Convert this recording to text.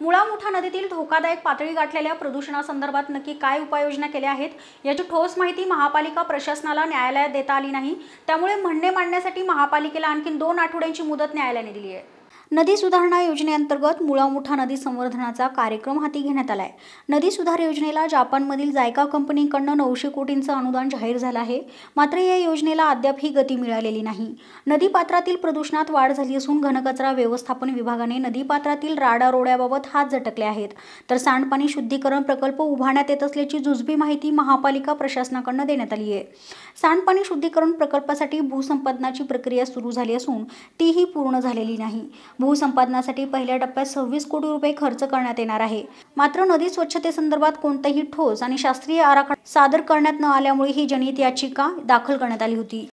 मुळा मुठा नदीतील धोकादायक पातळी गाठलेल्या प्रदूषणासंदर्भात नक्की काय उपाययोजना केल्या आहेत याची ठोस माहिती महापालिका प्रशासनाला न्यायालयात देता आली नाही त्यामुळे म्हणणे मांडण्यासाठी महापालिकेला आणखी दोन आठवड्यांची मुदत न्यायालयाने दिली आहे नदी सुधारणा योजनेअंतर्गत मुळामुठा नदी संवर्धनाचा कार्यक्रम हाती घेण्यात आला आहे नदी सुधार योजनेला जापानमधील जायका कंपनीकडनं नऊशे कोटींचं अनुदान जाहीर झालं आहे मात्र या योजनेला अद्याप ही गती मिळालेली नाही नदीपात्रातील प्रदूषणात वाढ झाली असून घनकचरा व्यवस्थापन विभागाने नदीपात्रातील राडा रोड्याबाबत हात झटकले आहेत तर सांडपाणी शुद्धीकरण प्रकल्प उभारण्यात येत असल्याची जुजबी माहिती महापालिका प्रशासनाकडनं देण्यात आली आहे सांडपाणी शुद्धीकरण प्रकल्पासाठी भूसंपादनाची प्रक्रिया सुरू झाली असून तीही पूर्ण झालेली नाही भूसंपादनासाठी पहिल्या टप्प्यात सव्वीस कोटी रुपये खर्च करण्यात येणार आहे मात्र नदी स्वच्छतेसंदर्भात कोणताही ठोस आणि शास्त्रीय आराखडा सादर करण्यात न आल्यामुळे ही जनहित याचिका दाखल करण्यात आली होती